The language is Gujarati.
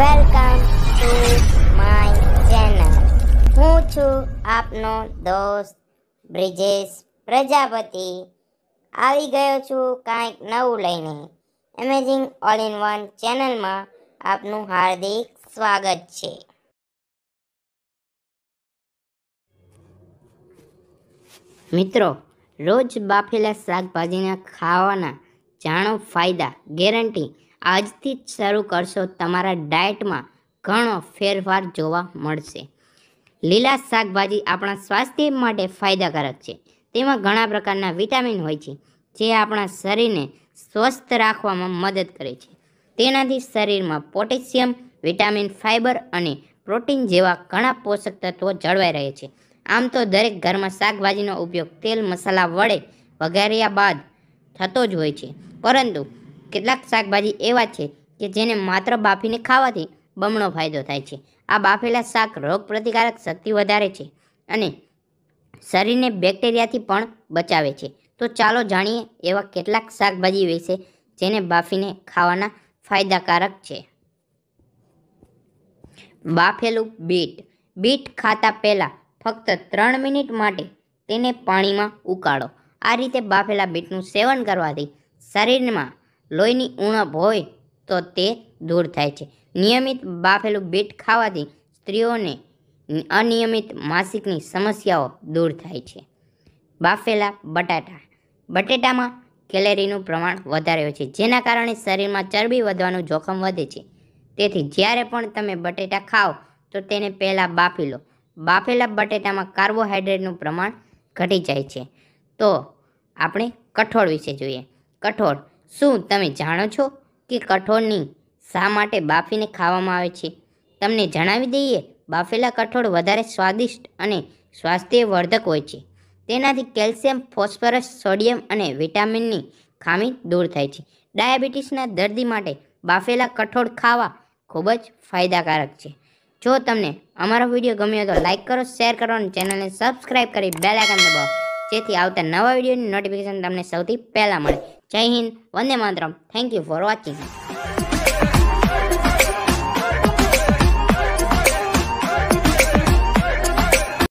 વેલકમ ટુ માય ચેનલ હું છું આપનો દોસ્ત બ્રિજેશ પ્રજાપતિ આવી ગયો છું કાંઈક નવું લઈને એમેઝિંગ ઓલ ઇન વન ચેનલમાં આપનું હાર્દિક સ્વાગત છે મિત્રો રોજ બાફેલા શાકભાજીના ખાવાના જાણો ફાયદા ગેરંટી આજથી જ શરૂ કરશો તમારા ડાયટમાં ઘણો ફેરફાર જોવા મળશે લીલા શાકભાજી આપણા સ્વાસ્થ્ય માટે ફાયદાકારક છે તેમાં ઘણા પ્રકારના વિટામિન હોય છે જે આપણા શરીરને સ્વસ્થ રાખવામાં મદદ કરે છે તેનાથી શરીરમાં પોટેશિયમ વિટામિન ફાઇબર અને પ્રોટીન જેવા ઘણા પોષક તત્વો જળવાઈ રહે છે આમ તો દરેક ઘરમાં શાકભાજીનો ઉપયોગ તેલ મસાલા વડે વઘાર્યા બાદ થતો જ હોય છે પરંતુ કેટલાક શાકભાજી એવા છે કે જેને માત્ર બાફીને ખાવાથી બમણો ફાયદો થાય છે આ બાફેલા શાક રોગ પ્રતિકારક શક્તિ વધારે છે અને શરીરને બેક્ટેરિયાથી પણ બચાવે છે તો ચાલો જાણીએ એવા કેટલાક શાકભાજી વિશે જેને બાફીને ખાવાના ફાયદાકારક છે બાફેલું બીટ બીટ ખાતા પહેલાં ફક્ત ત્રણ મિનિટ માટે તેને પાણીમાં ઉકાળો આ રીતે બાફેલા બીટનું સેવન કરવાથી શરીરમાં લોહીની ઉણપ હોય તો તે દૂર થાય છે નિયમિત બાફેલું બીટ ખાવાથી સ્ત્રીઓને અનિયમિત માસિકની સમસ્યાઓ દૂર થાય છે બાફેલા બટાટા બટેટામાં કેલેરીનું પ્રમાણ વધારે હોય છે જેના કારણે શરીરમાં ચરબી વધવાનું જોખમ વધે છે તેથી જ્યારે પણ તમે બટેટા ખાઓ તો તેને પહેલાં બાફી લો બાફેલા બટેટામાં કાર્બોહાઈડ્રેટનું પ્રમાણ ઘટી જાય છે તો આપણે કઠોળ વિશે જોઈએ કઠોળ શું તમે જાણો છો કે કઠોળની શા માટે બાફીને ખાવામાં આવે છે તમને જણાવી દઈએ બાફેલા કઠોળ વધારે સ્વાદિષ્ટ અને સ્વાસ્થ્યવર્ધક હોય છે તેનાથી કેલ્શિયમ ફોસ્ફરસ સોડિયમ અને વિટામિનની ખામી દૂર થાય છે ડાયાબિટીસના દર્દી માટે બાફેલા કઠોળ ખાવા ખૂબ જ ફાયદાકારક છે જો તમને અમારો વિડીયો ગમ્યો તો લાઇક કરો શેર કરો અને ચેનલને સબસ્ક્રાઈબ કરી બેલ આઇકન દબાવો જેથી આવતા નવા વિડીયોની નોટિફિકેશન તમને સૌથી પહેલાં મળે Jai Hind, Vande Mataram. Thank you for watching.